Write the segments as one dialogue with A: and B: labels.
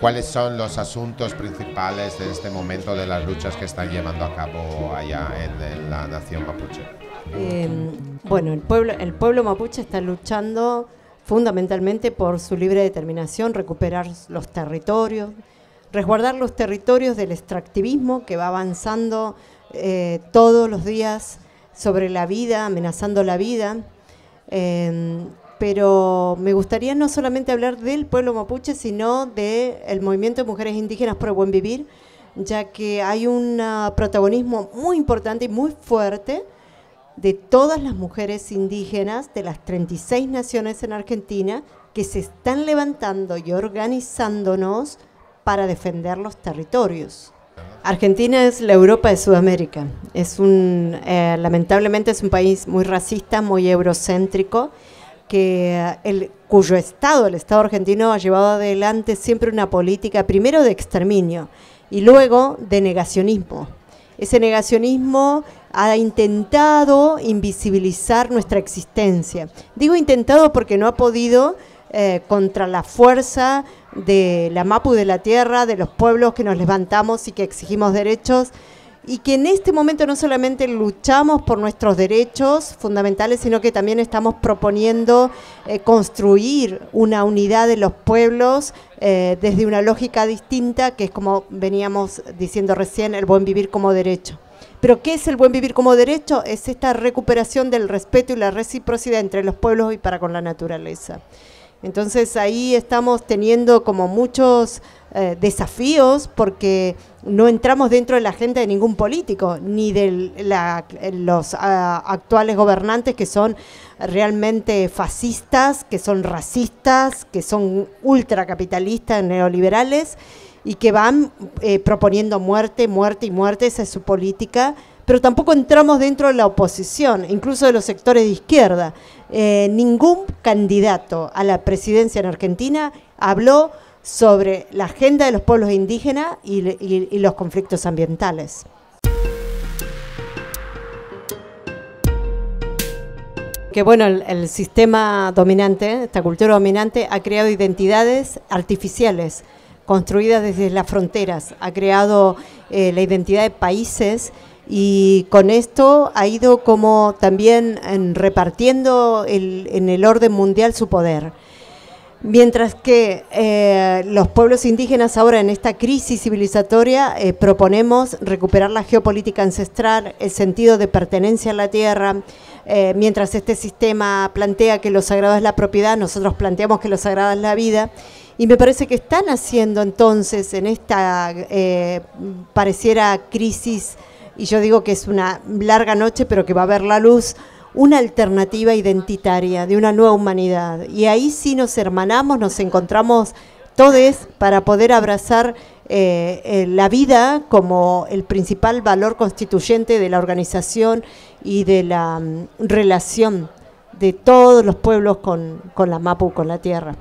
A: ¿Cuáles son los asuntos principales de este momento de las luchas que están llevando a cabo allá en, la nación mapuche? Em, bueno, el pueblo, el pueblo mapuche está luchando fundamentalmente por su libre determinación, recuperar los territorios, resguardar los territorios del extractivismo que va avanzando eh, todos los días sobre la vida, amenazando la vida. Em, pero me gustaría no solamente hablar del pueblo mapuche, sino del el movimiento de mujeres indígenas por el buen vivir, ya que hay un ah, protagonismo muy importante y muy fuerte de todas las mujeres indígenas de las 36 naciones en Argentina que se están levantando y organizándonos para defender los territorios. Argentina es la Europa de Sudamérica. Es un, eh, lamentablemente es un país muy racista, muy eurocéntrico, que eh, el, cuyo Estado, el Estado argentino, ha llevado adelante siempre una política primero de exterminio y luego de negacionismo. Ese negacionismo ha intentado invisibilizar nuestra existencia. Digo intentado porque no ha podido eh, contra la fuerza de la Mapu de la tierra, de los pueblos que nos levantamos y que exigimos derechos, y que en este momento no solamente luchamos por nuestros derechos fundamentales, sino que también estamos proponiendo eh, construir una unidad de los pueblos eh, desde una lógica distinta, que es como veníamos diciendo recién, el buen vivir como derecho. Pero ¿qué es el buen vivir como derecho? Es esta recuperación del respeto y la reciprocidad entre los pueblos y para con la naturaleza. Entonces ahí estamos teniendo como muchos eh, desafíos porque no entramos dentro de la agenda de ningún político, ni de los ah, actuales gobernantes que son realmente fascistas, que son racistas, que son ultracapitalistas, neoliberales y que van eh, proponiendo muerte, muerte y muerte, esa es su política pero tampoco entramos dentro de la oposición, incluso de los sectores de izquierda. Eh, ningún candidato a la presidencia en Argentina habló sobre la agenda de los pueblos indígenas y, los conflictos ambientales. que bueno, el, sistema dominante, esta cultura dominante, ha creado identidades artificiales, construidas desde las fronteras, ha creado eh, la identidad de países y con esto ha ido como también repartiendo en el orden mundial su poder. Mientras que eh, los pueblos indígenas ahora en esta crisis civilizatoria eh, proponemos recuperar la geopolítica ancestral, el sentido de pertenencia a la tierra, eh, mientras este sistema plantea que lo sagrado es la propiedad, nosotros planteamos que lo sagrado es la vida. Y me parece que están haciendo entonces en esta pareciera crisis y yo digo que es una larga noche, pero que va a ver la luz, una alternativa identitaria de una nueva humanidad. Y ahí sí nos hermanamos, nos encontramos todos para poder abrazar eh, eh, la vida como el principal valor constituyente de la organización y de la mm, relación de todos los pueblos con la Mapu, con la tierra.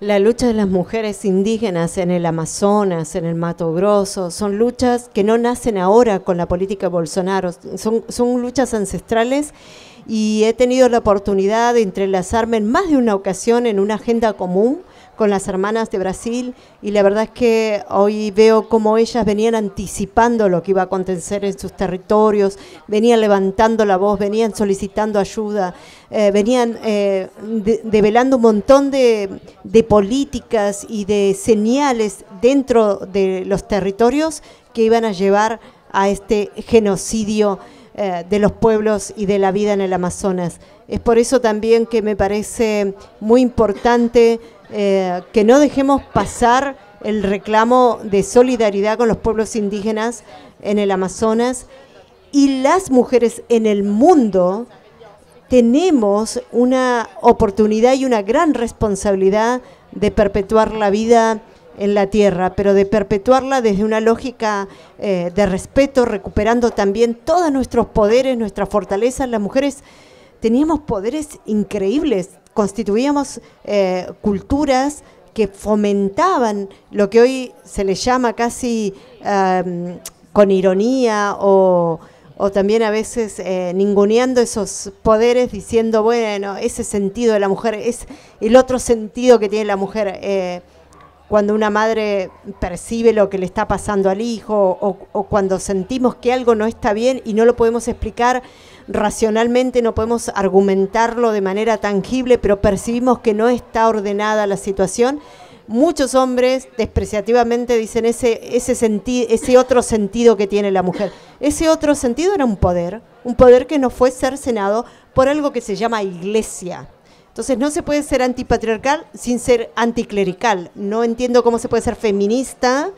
A: La lucha de las mujeres indígenas en el Amazonas, en el Mato Grosso, son luchas que no nacen ahora con la política Bolsonaro, son, son luchas ancestrales y he tenido la oportunidad de entrelazarme en más de una ocasión en una agenda común con las hermanas de Brasil y la verdad es que hoy veo cómo ellas venían anticipando lo que iba a acontecer en sus territorios, venían levantando la voz, venían solicitando ayuda, eh, venían eh, develando un montón de políticas y de señales dentro de los territorios que iban a llevar a este genocidio eh, de los pueblos y de la vida en el Amazonas. Es por eso también que me parece muy importante eh, que no dejemos pasar el reclamo de solidaridad con los pueblos indígenas en el Amazonas y las mujeres en el mundo tenemos una oportunidad y una gran responsabilidad de perpetuar la vida en la tierra, pero de perpetuarla desde una lógica eh, de respeto, recuperando también todos nuestros poderes, nuestras fortalezas. Las mujeres teníamos poderes increíbles, constituíamos eh, culturas que fomentaban lo que hoy se le llama casi em, con ironía o, también a veces eh, ninguneando esos poderes diciendo, bueno, ese sentido de la mujer es el otro sentido que tiene la mujer. Eh, cuando una madre percibe lo que le está pasando al hijo o, cuando sentimos que algo no está bien y no lo podemos explicar racionalmente, no podemos argumentarlo de manera tangible, pero percibimos que no está ordenada la situación. Muchos hombres despreciativamente dicen ese, ese, ese otro sentido que tiene la mujer. Ese otro sentido era un poder, un poder que no fue cercenado por algo que se llama iglesia entonces no se puede ser antipatriarcal sin ser anticlerical. No entiendo cómo se puede ser feminista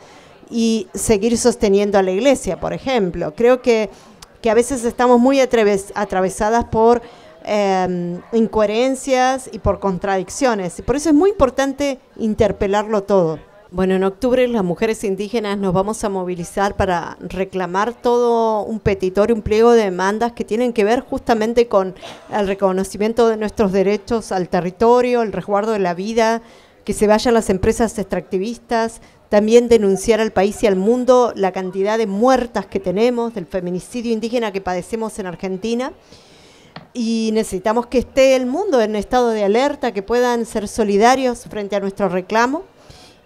A: y seguir sosteniendo a la iglesia, por ejemplo. Creo que, a veces estamos muy atravesadas por em, incoherencias y por contradicciones. Y por eso es muy importante interpelarlo todo. Bueno, en octubre las mujeres indígenas nos vamos a movilizar para reclamar todo un petitorio, un pliego de demandas que tienen que ver justamente con el reconocimiento de nuestros derechos al territorio, el resguardo de la vida, que se vayan las empresas extractivistas, también denunciar al país y al mundo la cantidad de muertas que tenemos, del feminicidio indígena que padecemos en Argentina y necesitamos que esté el mundo en estado de alerta, que puedan ser solidarios frente a nuestro reclamo.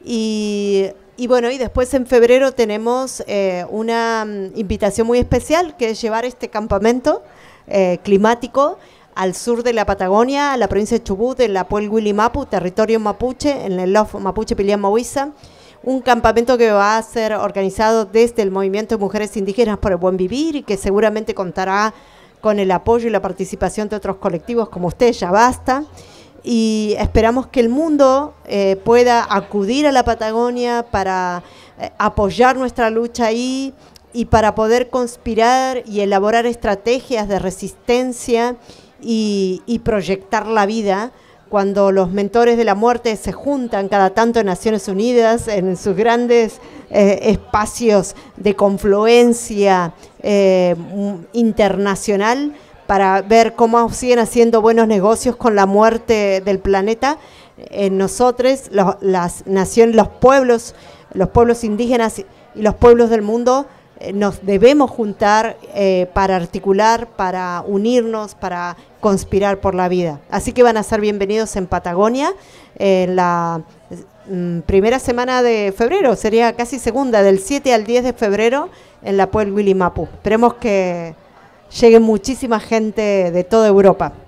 A: Y, bueno, y después en febrero tenemos eh, una mm, invitación muy especial que es llevar este campamento eh, climático al sur de la Patagonia, a la provincia de Chubut, en la Puel Mapu, territorio mapuche, en el Lof Mapuche Pilián Un campamento que va a ser organizado desde el Movimiento de Mujeres Indígenas por el Buen Vivir y que seguramente contará con el apoyo y la participación de otros colectivos como usted, ya basta y esperamos que el mundo eh, pueda acudir a la Patagonia para eh, apoyar nuestra lucha ahí y para poder conspirar y elaborar estrategias de resistencia y, proyectar la vida cuando los mentores de la muerte se juntan cada tanto en Naciones Unidas, en sus grandes eh, espacios de confluencia internacional para ver cómo siguen haciendo buenos negocios con la muerte del planeta. En nosotros, las naciones, los pueblos, los pueblos indígenas y los pueblos del mundo eh, nos debemos juntar eh, para articular, para unirnos, para conspirar por la vida. Así que van a ser bienvenidos en Patagonia en la mm, primera semana de febrero, sería casi segunda, del 7 al 10 de febrero en la Pueblo Willy Mapu. Esperemos que llegue muchísima gente de toda Europa.